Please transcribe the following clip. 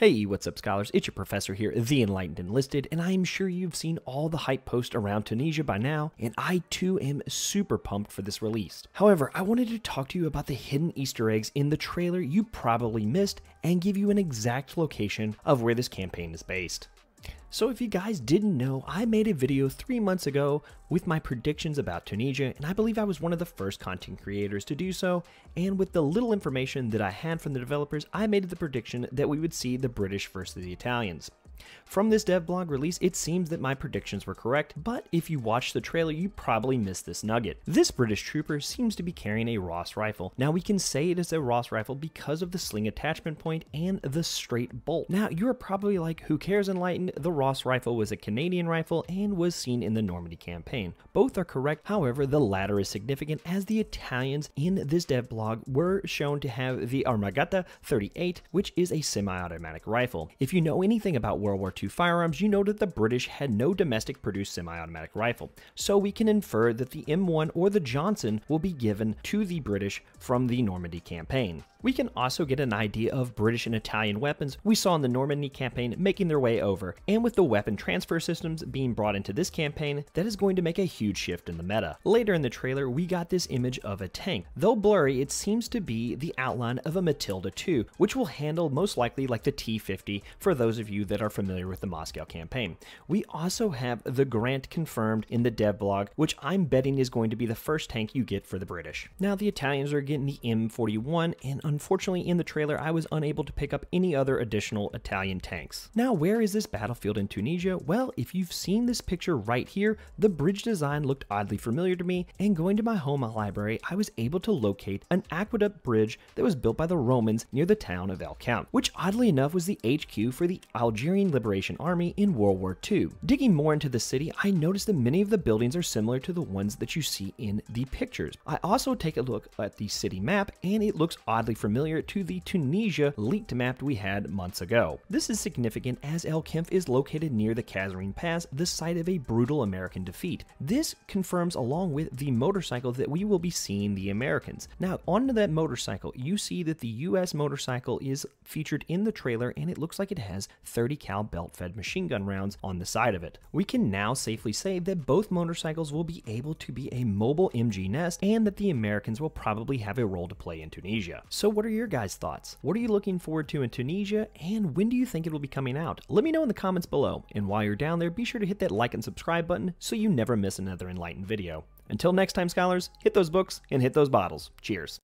Hey, what's up, scholars? It's your professor here, The Enlightened Enlisted, and I am sure you've seen all the hype posts around Tunisia by now, and I too am super pumped for this release. However, I wanted to talk to you about the hidden Easter eggs in the trailer you probably missed and give you an exact location of where this campaign is based. So if you guys didn't know, I made a video three months ago with my predictions about Tunisia, and I believe I was one of the first content creators to do so, and with the little information that I had from the developers, I made the prediction that we would see the British versus the Italians. From this devblog release, it seems that my predictions were correct, but if you watch the trailer, you probably missed this nugget. This British trooper seems to be carrying a Ross rifle. Now we can say it is a Ross rifle because of the sling attachment point and the straight bolt. Now you're probably like, who cares Enlightened, the Ross rifle was a Canadian rifle and was seen in the Normandy campaign. Both are correct, however the latter is significant as the Italians in this devblog were shown to have the Armagata 38, which is a semi-automatic rifle. If you know anything about World War II firearms, you know that the British had no domestic produced semi automatic rifle. So we can infer that the M1 or the Johnson will be given to the British from the Normandy campaign. We can also get an idea of British and Italian weapons we saw in the Normandy campaign making their way over, and with the weapon transfer systems being brought into this campaign, that is going to make a huge shift in the meta. Later in the trailer, we got this image of a tank. Though blurry, it seems to be the outline of a Matilda II, which will handle most likely like the T-50 for those of you that are familiar with the Moscow campaign. We also have the Grant confirmed in the dev blog, which I'm betting is going to be the first tank you get for the British. Now, the Italians are getting the M41, and unfortunately in the trailer I was unable to pick up any other additional Italian tanks. Now, where is this battlefield in Tunisia? Well, if you've seen this picture right here, the bridge design looked oddly familiar to me, and going to my home library, I was able to locate an aqueduct bridge that was built by the Romans near the town of El Count, which oddly enough was the HQ for the Algerian Liberation Army in World War II. Digging more into the city, I noticed that many of the buildings are similar to the ones that you see in the pictures. I also take a look at the city map, and it looks oddly familiar to the Tunisia leaked map we had months ago. This is significant as El Kempf is located near the Kazarine Pass, the site of a brutal American defeat. This confirms along with the motorcycle that we will be seeing the Americans. Now, onto that motorcycle, you see that the US motorcycle is featured in the trailer and it looks like it has 30 cal Cal belt-fed machine gun rounds on the side of it. We can now safely say that both motorcycles will be able to be a mobile MG nest and that the Americans will probably have a role to play in Tunisia. So what are your guys' thoughts? What are you looking forward to in Tunisia and when do you think it will be coming out? Let me know in the comments below, and while you're down there, be sure to hit that like and subscribe button so you never miss another enlightened video. Until next time, scholars, hit those books and hit those bottles. Cheers.